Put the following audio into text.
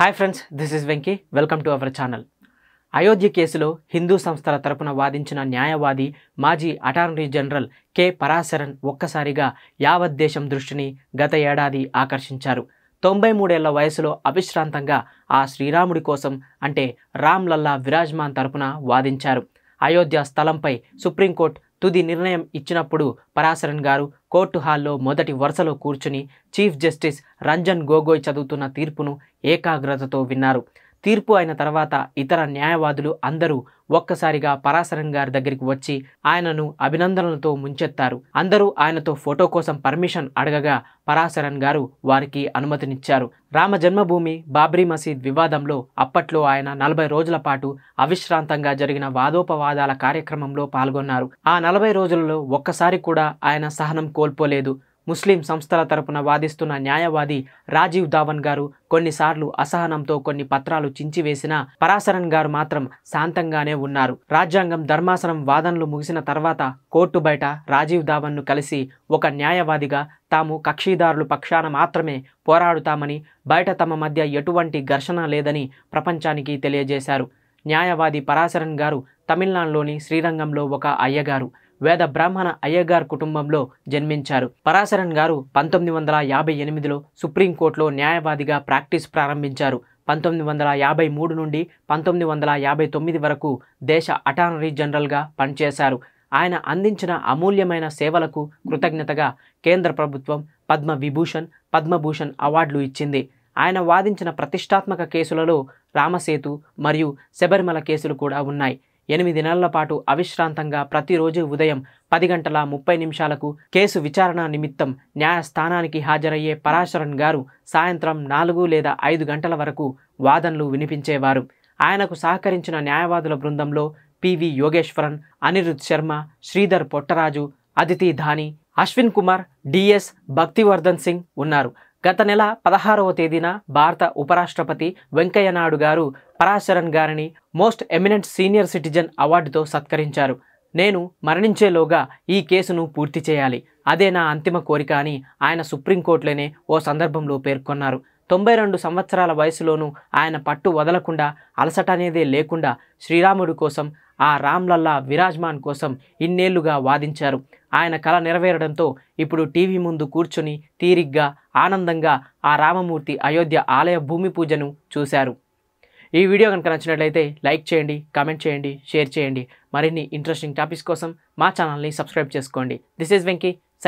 hi friends this is Venky welcome to our channel Ayodhya కేసులో హిందూ సంస్థల తరపున వాదించిన న్యాయవాది మాజీ అటార్నీ జనరల్ కె పరాశరన్ ఒక్కసారిగా యావత్ దేశం దృష్టిని గత ఏడాది ఆకర్షించారు తొంభై మూడేళ్ల వయసులో అవిశ్రాంతంగా ఆ శ్రీరాముడి కోసం అంటే రామ్ లల్లా విరాజ్మాన్ తరపున వాదించారు అయోధ్య స్థలంపై సుప్రీంకోర్టు తుది నిర్ణయం ఇచ్చినప్పుడు పరాశరన్ గారు కోర్టు హాల్లో మొదటి వరుసలో కూర్చుని చీఫ్ జస్టిస్ రంజన్ గోగోయ్ చదువుతున్న తీర్పును ఏకాగ్రతతో విన్నారు తీర్పు అయిన తర్వాత ఇతర న్యాయవాదులు అందరూ ఒక్కసారిగా పరాశరన్ గారి దగ్గరికి వచ్చి ఆయనను అభినందనలతో ముంచెత్తారు అందరూ ఆయనతో ఫోటో కోసం పర్మిషన్ అడగగా పరాశరన్ గారు వారికి అనుమతినిచ్చారు రామ జన్మభూమి బాబ్రీ మసీద్ వివాదంలో అప్పట్లో ఆయన నలభై రోజుల పాటు అవిశ్రాంతంగా జరిగిన వాదోపవాదాల కార్యక్రమంలో పాల్గొన్నారు ఆ నలభై రోజులలో ఒక్కసారి కూడా ఆయన సహనం కోల్పోలేదు ముస్లిం సంస్థల తరపున వాదిస్తున్న న్యాయవాది రాజీవ్ ధావన్ గారు కొన్నిసార్లు అసహనంతో కొన్ని పత్రాలు చించివేసిన పరాశరన్ గారు మాత్రం శాంతంగానే ఉన్నారు రాజ్యాంగం ధర్మాసనం వాదనలు ముగిసిన తర్వాత కోర్టు బయట రాజీవ్ ధావన్ను కలిసి ఒక న్యాయవాదిగా తాము కక్షిదారులు పక్షాన మాత్రమే పోరాడుతామని బయట తమ మధ్య ఎటువంటి ఘర్షణ లేదని ప్రపంచానికి తెలియజేశారు న్యాయవాది పరాశరన్ గారు తమిళనాడులోని శ్రీరంగంలో ఒక అయ్యగారు వేద బ్రాహ్మణ అయ్యగార్ కుటుంబంలో జన్మించారు పరాశరన్ గారు పంతొమ్మిది వందల యాభై ఎనిమిదిలో సుప్రీంకోర్టులో న్యాయవాదిగా ప్రాక్టీస్ ప్రారంభించారు పంతొమ్మిది వందల యాభై మూడు నుండి పంతొమ్మిది వందల యాభై తొమ్మిది వరకు దేశ అటార్నీ జనరల్గా పనిచేశారు ఆయన అందించిన అమూల్యమైన సేవలకు కృతజ్ఞతగా కేంద్ర ప్రభుత్వం పద్మ విభూషణ్ పద్మభూషణ్ అవార్డులు ఇచ్చింది ఆయన వాదించిన ప్రతిష్టాత్మక కేసులలో రామసేతు మరియు శబరిమల కేసులు కూడా ఉన్నాయి ఎనిమిది నెలల పాటు అవిశ్రాంతంగా ప్రతిరోజు ఉదయం పది గంటల ముప్పై నిమిషాలకు కేసు విచారణ నిమిత్తం న్యాయస్థానానికి హాజరయ్యే పరాశరన్ గారు సాయంత్రం నాలుగు లేదా ఐదు గంటల వరకు వాదనలు వినిపించేవారు ఆయనకు సహకరించిన న్యాయవాదుల బృందంలో పివి యోగేశ్వరన్ అనిరుద్ శర్మ శ్రీధర్ పొట్టరాజు అదితి ధాని అశ్విన్ కుమార్ డిఎస్ భక్తివర్ధన్ సింగ్ ఉన్నారు గత నెల పదహారవ తేదీన భారత ఉపరాష్ట్రపతి వెంకయ్యనాయుడు గారు పరాశరణ్ గారిని మోస్ట్ ఎమినెంట్ సీనియర్ సిటిజన్ అవార్డుతో సత్కరించారు నేను మరణించేలోగా ఈ కేసును పూర్తి చేయాలి అదే నా అంతిమ కోరిక అని ఆయన సుప్రీంకోర్టులోనే ఓ సందర్భంలో పేర్కొన్నారు తొంభై రెండు సంవత్సరాల వయసులోనూ ఆయన పట్టు వదలకుండా అలసట అనేదే లేకుండా శ్రీరాముడి కోసం ఆ రామ్లల్లా విరాజ్మాన్ కోసం ఇన్నేళ్లుగా వాదించారు ఆయన కళ నెరవేరడంతో ఇప్పుడు టీవీ ముందు కూర్చుని తీరిగ్గా ఆనందంగా ఆ రామమూర్తి అయోధ్య ఆలయ భూమి పూజను చూశారు ఈ వీడియో కనుక నచ్చినట్లయితే లైక్ చేయండి కామెంట్ చేయండి షేర్ చేయండి మరిన్ని ఇంట్రెస్టింగ్ టాపిక్స్ కోసం మా ఛానల్ని సబ్స్క్రైబ్ చేసుకోండి దిస్ ఈజ్ వెంకీ